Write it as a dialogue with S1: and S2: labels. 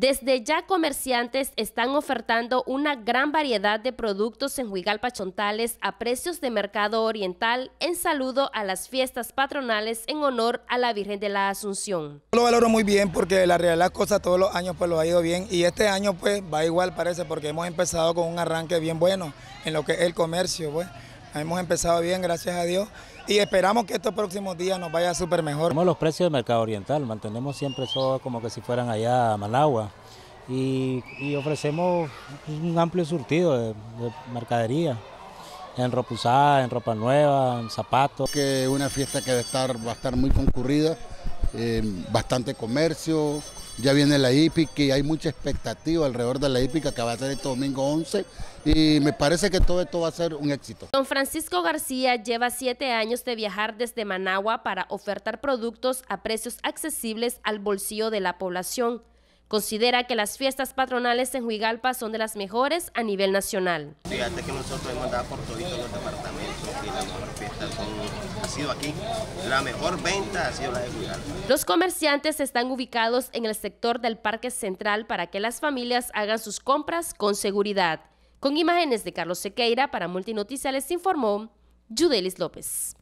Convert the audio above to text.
S1: Desde ya comerciantes están ofertando una gran variedad de productos en Huigalpa Chontales a precios de mercado oriental en saludo a las fiestas patronales en honor a la Virgen de la Asunción.
S2: Lo valoro muy bien porque la realidad es que todos los años pues lo ha ido bien y este año pues va igual parece porque hemos empezado con un arranque bien bueno en lo que es el comercio pues. Hemos empezado bien, gracias a Dios, y esperamos que estos próximos días nos
S3: vaya súper mejor. Tenemos los precios del mercado oriental, mantenemos siempre eso como que si fueran allá a Malagua, y, ofrecemos un amplio surtido de, mercadería,
S4: en ropa usada, en ropa nueva, en zapatos. Que una fiesta que va a estar, muy concurrida, eh, bastante comercio, ya viene la hípica y hay mucha expectativa alrededor de la hípica que va a ser este domingo 11 y me parece que todo esto va a ser un éxito.
S1: Don Francisco García lleva siete años de viajar desde Managua para ofertar productos a precios accesibles al bolsillo de la población. Considera que las fiestas patronales en Huigalpa son de las mejores a nivel nacional.
S5: Fíjate que nosotros hemos dado por todos los departamentos ha sido aquí. La mejor venta ha sido la de
S1: Los comerciantes están ubicados en el sector del Parque Central para que las familias hagan sus compras con seguridad. Con imágenes de Carlos Sequeira para Multinoticias les informó Judelis López.